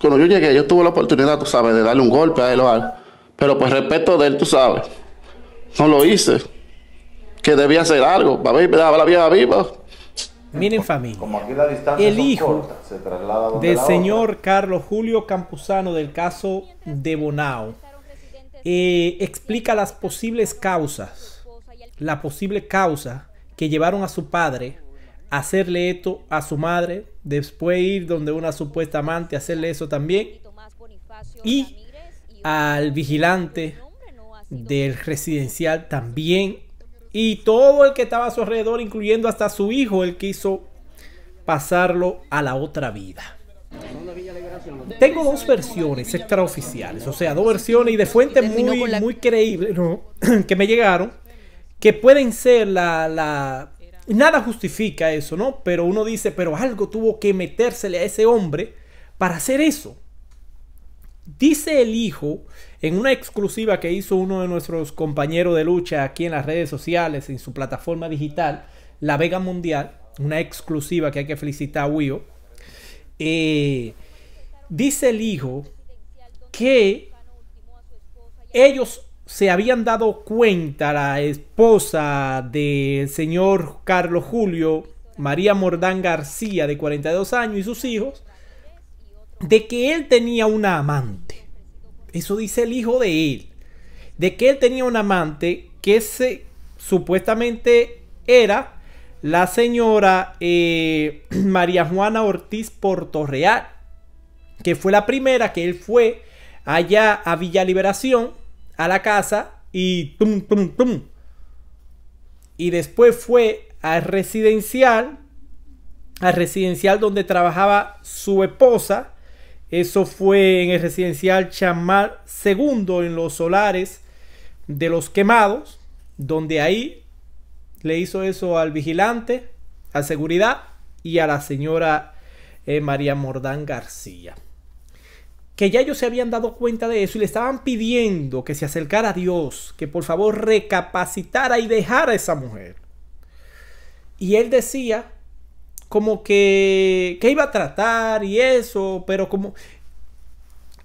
cuando yo llegué, yo tuve la oportunidad, tú sabes, de darle un golpe a él o algo. Pero pues respeto de él, tú sabes. No lo hice. Que debía hacer algo. Para ver, la vida viva. Miren familia, el hijo del señor Carlos Julio Campuzano del caso de Bonao eh, explica las posibles causas, la posible causa que llevaron a su padre hacerle esto a su madre, después ir donde una supuesta amante, hacerle eso también, y al vigilante del residencial también, y todo el que estaba a su alrededor, incluyendo hasta su hijo, él quiso pasarlo a la otra vida. Tengo dos versiones extraoficiales, o sea, dos versiones y de fuentes muy, muy creíbles que me llegaron, que pueden ser la Nada justifica eso, ¿no? Pero uno dice, pero algo tuvo que metérsele a ese hombre para hacer eso. Dice el hijo en una exclusiva que hizo uno de nuestros compañeros de lucha aquí en las redes sociales, en su plataforma digital, La Vega Mundial, una exclusiva que hay que felicitar a Wio. Eh, dice el hijo que ellos se habían dado cuenta la esposa del señor Carlos Julio, María Mordán García, de 42 años, y sus hijos, de que él tenía una amante. Eso dice el hijo de él. De que él tenía una amante que se supuestamente era la señora eh, María Juana Ortiz Portorreal, que fue la primera que él fue allá a Villa Liberación a la casa y tum, tum, tum. Y después fue al residencial, al residencial donde trabajaba su esposa. Eso fue en el residencial Chamal segundo en los solares de los quemados, donde ahí le hizo eso al vigilante, a seguridad y a la señora eh, María Mordán García que ya ellos se habían dado cuenta de eso y le estaban pidiendo que se acercara a Dios, que por favor recapacitara y dejara a esa mujer. Y él decía como que, que iba a tratar y eso, pero como...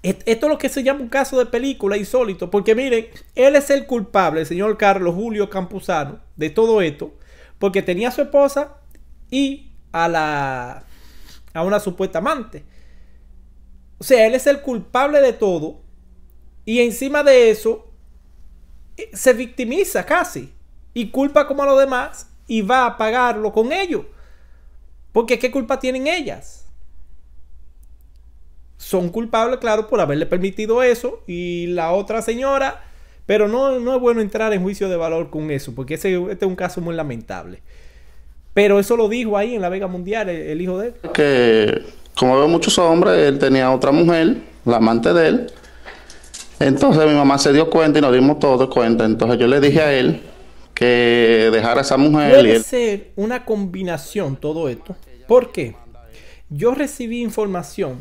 Esto es lo que se llama un caso de película insólito, porque miren, él es el culpable, el señor Carlos Julio Campuzano, de todo esto, porque tenía a su esposa y a la... a una supuesta amante. O sea, él es el culpable de todo. Y encima de eso, eh, se victimiza casi. Y culpa como a los demás y va a pagarlo con ellos. Porque ¿qué culpa tienen ellas? Son culpables, claro, por haberle permitido eso. Y la otra señora. Pero no, no es bueno entrar en juicio de valor con eso. Porque ese, este es un caso muy lamentable. Pero eso lo dijo ahí en la Vega Mundial el, hijo de él. Que como veo muchos hombres, él tenía otra mujer, la amante de él. Entonces mi mamá se dio cuenta y nos dimos todos cuenta. Entonces yo le dije a él que dejara a esa mujer. Puede ser una combinación todo esto. ¿Por qué? Yo recibí información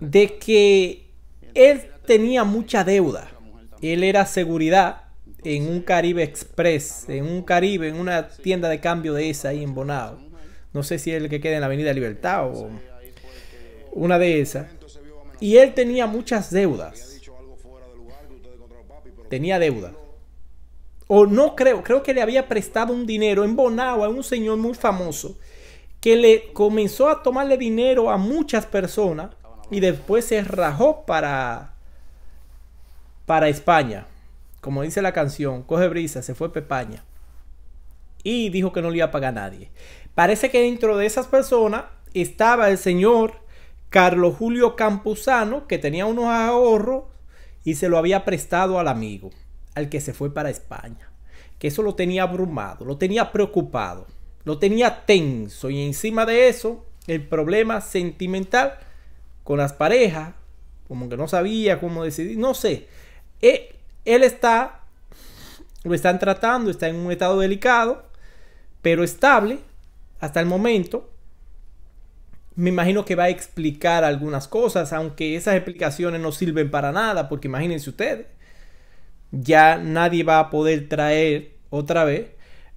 de que él tenía mucha deuda. Él era seguridad en un Caribe Express, en un Caribe, en una tienda de cambio de esa ahí en Bonao no sé si es el que queda en la Avenida Libertad o una de esas. Y él tenía muchas deudas. Tenía deuda. O no creo, creo que le había prestado un dinero en Bonao a un señor muy famoso que le comenzó a tomarle dinero a muchas personas y después se rajó para para España. Como dice la canción, coge brisa, se fue España. Y dijo que no le iba a pagar a nadie. Parece que dentro de esas personas estaba el señor Carlos Julio Campuzano, que tenía unos ahorros y se lo había prestado al amigo, al que se fue para España. Que eso lo tenía abrumado, lo tenía preocupado, lo tenía tenso y encima de eso el problema sentimental con las parejas, como que no sabía cómo decidir, no sé. Eh, él, está, lo están tratando, está en un estado delicado, pero estable, hasta el momento, me imagino que va a explicar algunas cosas, aunque esas explicaciones no sirven para nada, porque imagínense ustedes, ya nadie va a poder traer otra vez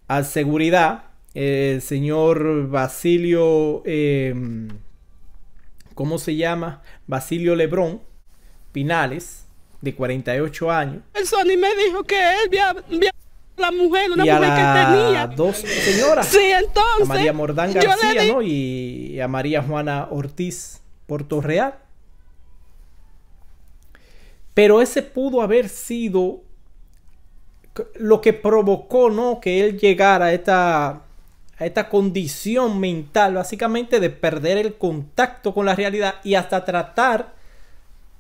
a seguridad el eh, señor Basilio, em, ¿cómo se llama? Basilio Lebrón Pinales, de 48 años. El Sony me dijo que él había la mujer, una mujer que tenía. Dos señoras. Sí, entonces. A María Mordán García, ¿no? Y a María Juana Ortiz Portorreal. Pero ese pudo haber sido lo que provocó, ¿no? Que él llegara a esta, a esta condición mental, básicamente de perder el contacto con la realidad y hasta tratar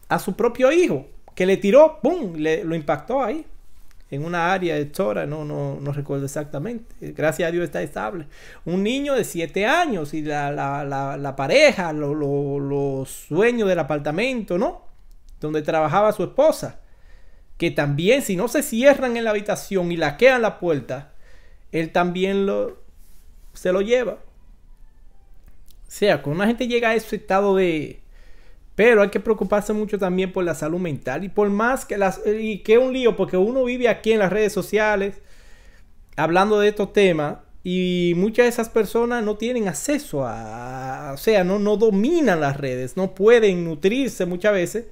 a su propio hijo, que le tiró, ¡pum!, le, lo impactó ahí en una área de no, no, no recuerdo exactamente. Gracias a Dios está estable. Un niño de 7 años y la, pareja, los sueños del apartamento, ¿no? Donde trabajaba su esposa. Que también, si no se cierran en la habitación y laquean la puerta, él también lo, se lo lleva. O sea, cuando una gente llega a ese estado de, pero hay que preocuparse mucho también por la salud mental y por más que las y que un lío porque uno vive aquí en las redes sociales hablando de estos temas y muchas de esas personas no tienen acceso a, o sea, no no dominan las redes, no pueden nutrirse muchas veces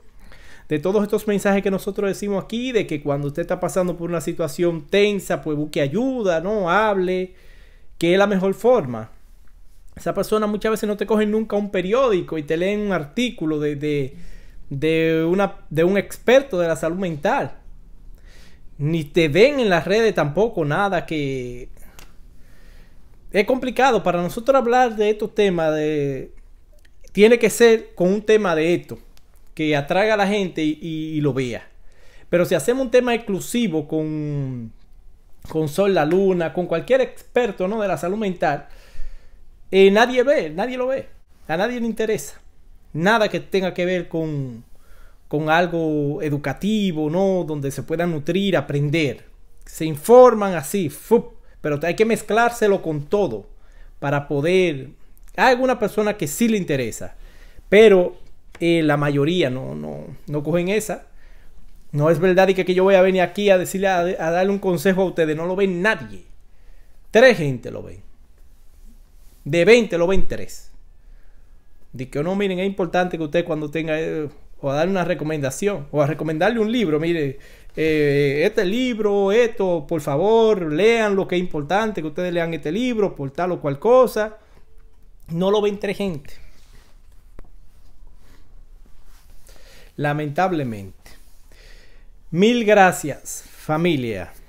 de todos estos mensajes que nosotros decimos aquí de que cuando usted está pasando por una situación tensa, pues busque ayuda, no hable, que es la mejor forma. Esa persona muchas veces no te cogen nunca un periódico y te leen un artículo de, una, de un experto de la salud mental. Ni te ven en las redes tampoco nada que... Es complicado para nosotros hablar de estos temas. De... Tiene que ser con un tema de esto, que atraiga a la gente y, lo vea. Pero si hacemos un tema exclusivo con, con Sol la Luna, con cualquier experto ¿no? de la salud mental, eh, nadie ve, nadie lo ve. A nadie le interesa. Nada que tenga que ver con, con algo educativo, ¿no? Donde se pueda nutrir, aprender. Se informan así, pero hay que mezclárselo con todo para poder... Hay alguna persona que sí le interesa, pero eh, la mayoría no, no, no cogen esa. No es verdad y que, yo voy a venir aquí a decirle, a, darle un consejo a ustedes, no lo ve nadie. Tres gente lo ven. De 20 lo ven 3. que oh, no, miren, es importante que usted cuando tenga, eh, o a darle una recomendación, o a recomendarle un libro, mire, eh, este libro, esto, por favor, lean lo que es importante, que ustedes lean este libro, por tal o cual cosa. No lo ven tres gente. Lamentablemente. Mil gracias, familia.